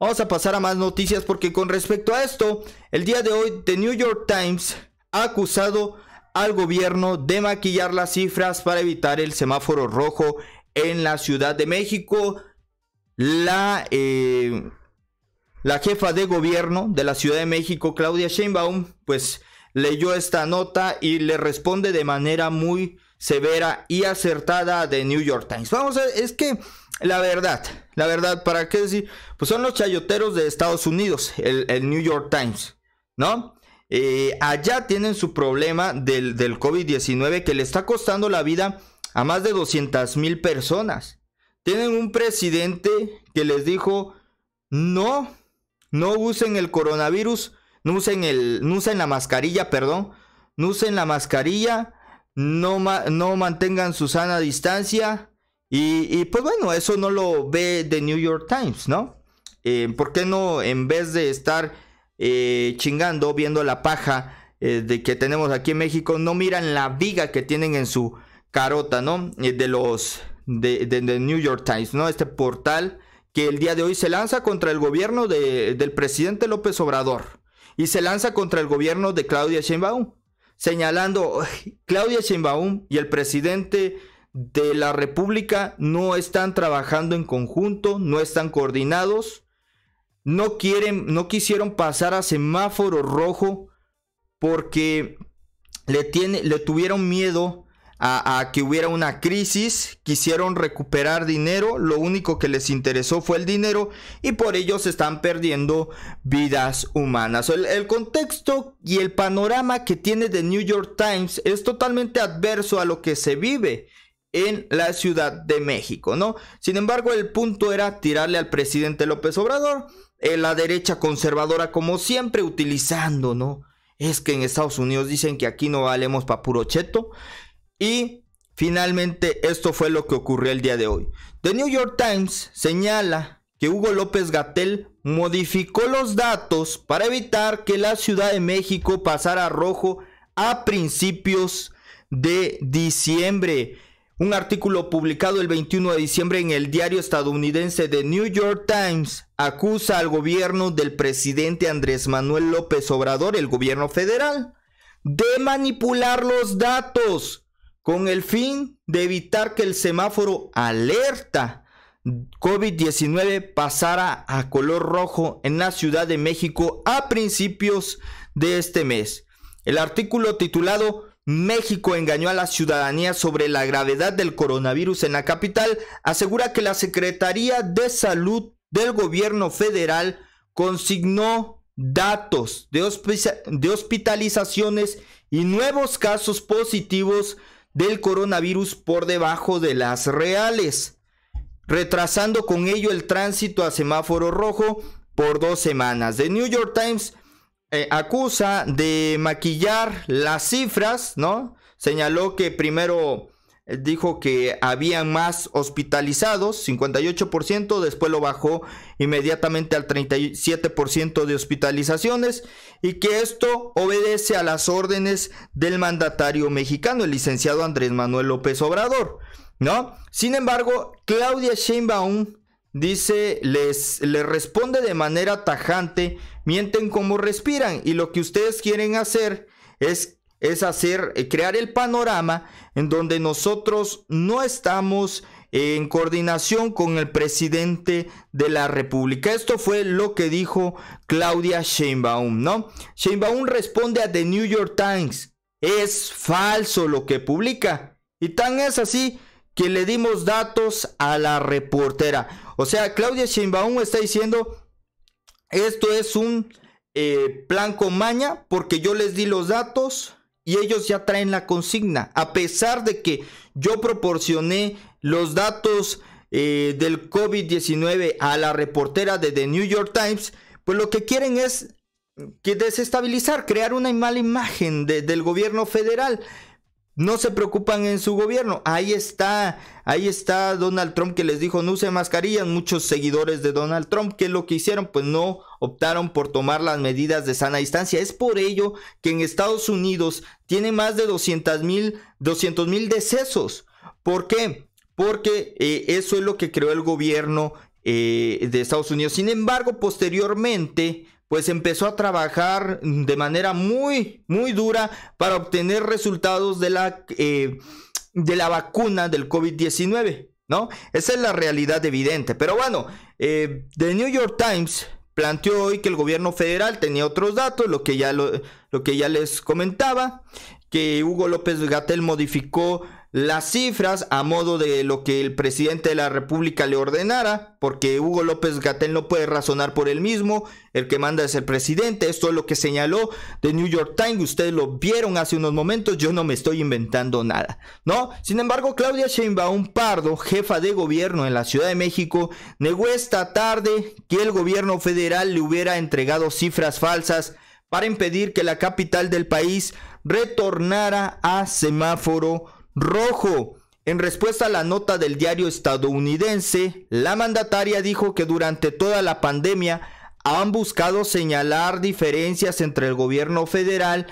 Vamos a pasar a más noticias porque con respecto a esto, el día de hoy The New York Times ha acusado al gobierno de maquillar las cifras para evitar el semáforo rojo en la Ciudad de México. La, eh, la jefa de gobierno de la Ciudad de México, Claudia Sheinbaum, pues leyó esta nota y le responde de manera muy severa y acertada de New York Times. Vamos a ver, es que la verdad, la verdad, ¿para qué decir? Pues son los chayoteros de Estados Unidos, el, New York Times, ¿no? Eh, allá tienen su problema del, COVID-19 que le está costando la vida a más de 200 mil personas. Tienen un presidente que les dijo, no, no usen el coronavirus, no usen, el, no usen la mascarilla, perdón, no usen la mascarilla, no, no mantengan su sana distancia. Y, pues bueno, eso no lo ve The New York Times, ¿no? porque eh, ¿Por qué no, en vez de estar eh, chingando, viendo la paja eh, de que tenemos aquí en México, no miran la viga que tienen en su carota, ¿no? de los de, New York Times, ¿no? Este portal que el día de hoy se lanza contra el gobierno de, del presidente López Obrador y se lanza contra el gobierno de Claudia Sheinbaum señalando Claudia Sheinbaum y el presidente de la República no están trabajando en conjunto, no están coordinados, no quieren, no quisieron pasar a semáforo rojo porque le, le tuvieron miedo a, que hubiera una crisis, quisieron recuperar dinero, lo único que les interesó fue el dinero y por ello se están perdiendo vidas humanas. El, contexto y el panorama que tiene The New York Times es totalmente adverso a lo que se vive en la Ciudad de México, ¿no? Sin embargo, el punto era tirarle al presidente López Obrador, en eh, la derecha conservadora como siempre utilizando, ¿no? Es que en Estados Unidos dicen que aquí no valemos para puro cheto y finalmente esto fue lo que ocurrió el día de hoy. The New York Times señala que Hugo López Gatel modificó los datos para evitar que la Ciudad de México pasara rojo a principios de diciembre. Un artículo publicado el 21 de diciembre en el diario estadounidense The New York Times acusa al gobierno del presidente Andrés Manuel López Obrador, el gobierno federal, de manipular los datos con el fin de evitar que el semáforo alerta COVID-19 pasara a color rojo en la Ciudad de México a principios de este mes. El artículo titulado México engañó a la ciudadanía sobre la gravedad del coronavirus en la capital asegura que la Secretaría de Salud del Gobierno Federal consignó datos de, hospitalizaciones y nuevos casos positivos del coronavirus por debajo de las reales, retrasando con ello el tránsito a semáforo rojo por dos semanas. The New York Times eh, acusa de maquillar las cifras, ¿no? Señaló que primero dijo que había más hospitalizados, 58%, después lo bajó inmediatamente al 37% de hospitalizaciones y que esto obedece a las órdenes del mandatario mexicano, el licenciado Andrés Manuel López Obrador, ¿no? Sin embargo, Claudia Sheinbaum dice, les, le responde de manera tajante, mienten como respiran y lo que ustedes quieren hacer es es hacer, eh, crear el panorama en donde nosotros no estamos en coordinación con el presidente de la República. Esto fue lo que dijo Claudia Sheinbaum, ¿no? Sheinbaum responde a The New York Times. Es falso lo que publica. Y tan es así que le dimos datos a la reportera. O sea, Claudia Sheinbaum está diciendo, esto es un eh, plan con maña porque yo les di los datos y ellos ya traen la consigna, a pesar de que yo proporcioné los datos eh, del COVID-19 a la reportera de The New York Times, pues lo que quieren es mm, que desestabilizar, crear una mala imagen del gobierno federal no se preocupan en su gobierno. Ahí está, ahí está Donald Trump que les dijo no use mascarillas. Muchos seguidores de Donald Trump, que lo que hicieron? Pues no optaron por tomar las medidas de sana distancia. Es por ello que en Estados Unidos tiene más de 200 mil 200, decesos. ¿Por qué? Porque eh, eso es lo que creó el gobierno eh, de Estados Unidos. Sin embargo, posteriormente, pues empezó a trabajar de manera muy, muy dura para obtener resultados de la, eh, de la vacuna del COVID-19, ¿no? Esa es la realidad evidente. Pero bueno, eh, The New York Times planteó hoy que el gobierno federal tenía otros datos, lo que ya, lo, lo que ya les comentaba, que Hugo López Gatel modificó las cifras a modo de lo que el presidente de la República le ordenara, porque Hugo López Gatel no puede razonar por él mismo, el que manda es el presidente, esto es lo que señaló The New York Times, ustedes lo vieron hace unos momentos, yo no me estoy inventando nada, ¿no? Sin embargo, Claudia Sheinbaum Pardo, jefa de gobierno en la Ciudad de México, negó esta tarde que el gobierno federal le hubiera entregado cifras falsas para impedir que la capital del país retornara a semáforo rojo. En respuesta a la nota del diario estadounidense, la mandataria dijo que durante toda la pandemia han buscado señalar diferencias entre el gobierno federal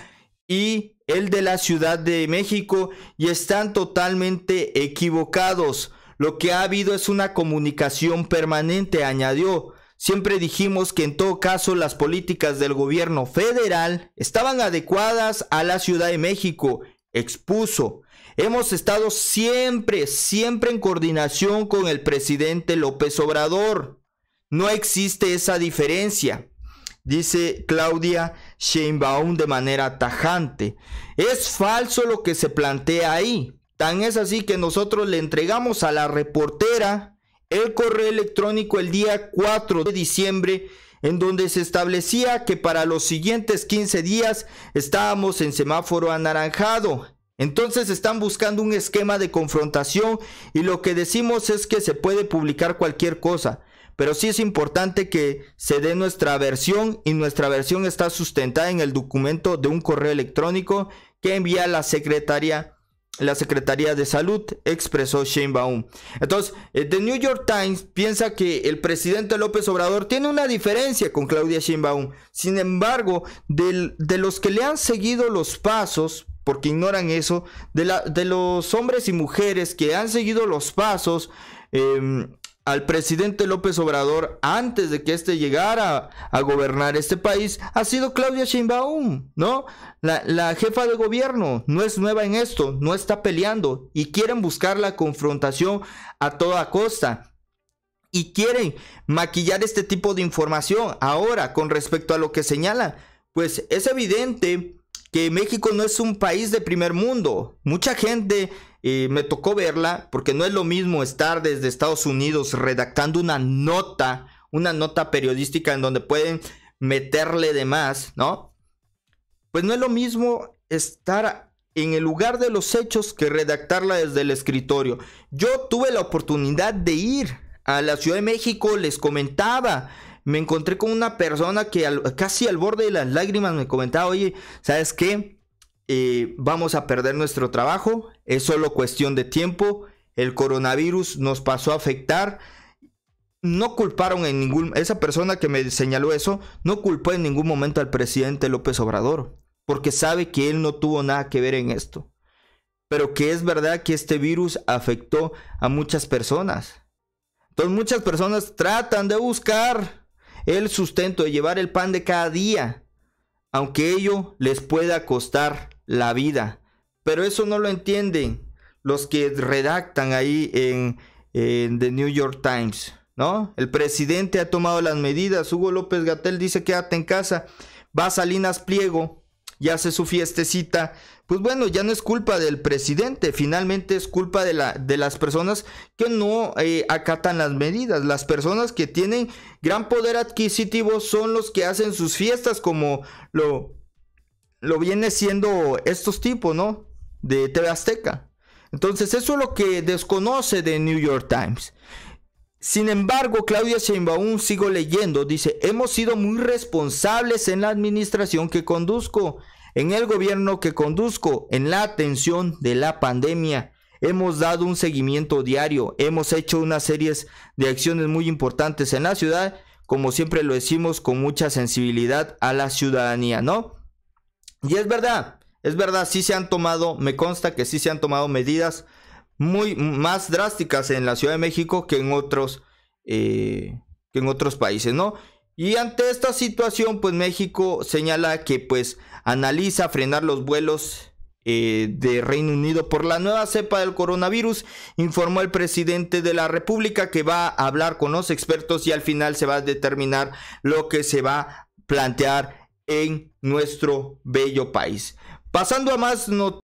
y el de la Ciudad de México y están totalmente equivocados. Lo que ha habido es una comunicación permanente, añadió. Siempre dijimos que en todo caso las políticas del gobierno federal estaban adecuadas a la Ciudad de México, expuso. Hemos estado siempre, siempre en coordinación con el presidente López Obrador. No existe esa diferencia, dice Claudia Sheinbaum de manera tajante. Es falso lo que se plantea ahí. Tan es así que nosotros le entregamos a la reportera el correo electrónico el día 4 de diciembre en donde se establecía que para los siguientes 15 días estábamos en semáforo anaranjado entonces están buscando un esquema de confrontación y lo que decimos es que se puede publicar cualquier cosa, pero sí es importante que se dé nuestra versión y nuestra versión está sustentada en el documento de un correo electrónico que envía la secretaría, la Secretaría de Salud, expresó Shane Baum. Entonces, eh, The New York Times piensa que el presidente López Obrador tiene una diferencia con Claudia Sheinbaum. Sin embargo, de los que le han seguido los pasos, porque ignoran eso, de, la, de los hombres y mujeres que han seguido los pasos em, al presidente López Obrador antes de que éste llegara a, gobernar este país ha sido Claudia Sheinbaum, ¿no? La, la, jefa de gobierno no es nueva en esto, no está peleando y quieren buscar la confrontación a toda costa. Y quieren maquillar este tipo de información. Ahora, con respecto a lo que señala, pues es evidente México no es un país de primer mundo. Mucha gente eh, me tocó verla porque no es lo mismo estar desde Estados Unidos redactando una nota, una nota periodística en donde pueden meterle Demás, más, ¿no? Pues no es lo mismo estar en el lugar de los hechos que redactarla desde el escritorio. Yo tuve la oportunidad de ir a la Ciudad de México, les comentaba, me encontré con una persona que casi al borde de las lágrimas me comentaba, oye, ¿sabes qué? Eh, vamos a perder nuestro trabajo, es solo cuestión de tiempo, el coronavirus nos pasó a afectar. No culparon en ningún... Esa persona que me señaló eso no culpó en ningún momento al presidente López Obrador, porque sabe que él no tuvo nada que ver en esto. Pero que es verdad que este virus afectó a muchas personas. Entonces muchas personas tratan de buscar el sustento, de llevar el pan de cada día, aunque ello les pueda costar la vida. Pero eso no lo entienden los que redactan ahí en, The New York Times. ¿No? El presidente ha tomado las medidas. Hugo López Gatel dice quédate en casa. Va Salinas Pliego y hace su fiestecita, pues bueno, ya no es culpa del presidente, finalmente es culpa de, la, de las personas que no eh, acatan las medidas. Las personas que tienen gran poder adquisitivo son los que hacen sus fiestas como lo, lo viene siendo estos tipos, ¿no? De TV Azteca. Entonces eso es lo que desconoce de New York Times. Sin embargo, Claudia Sheinbaum, sigo leyendo, dice, hemos sido muy responsables en la administración que conduzco, en el gobierno que conduzco, en la atención de la pandemia. Hemos dado un seguimiento diario, hemos hecho una serie de acciones muy importantes en la ciudad, como siempre lo decimos, con mucha sensibilidad a la ciudadanía, ¿no? Y es verdad, es verdad, sí se han tomado, me consta que sí se han tomado medidas muy más drásticas en la Ciudad de México que en otros eh, que en otros países, ¿no? Y ante esta situación, pues México señala que pues analiza frenar los vuelos eh, de Reino Unido por la nueva cepa del coronavirus, informó el presidente de la República que va a hablar con los expertos y al final se va a determinar lo que se va a plantear en nuestro bello país. Pasando a más noticias.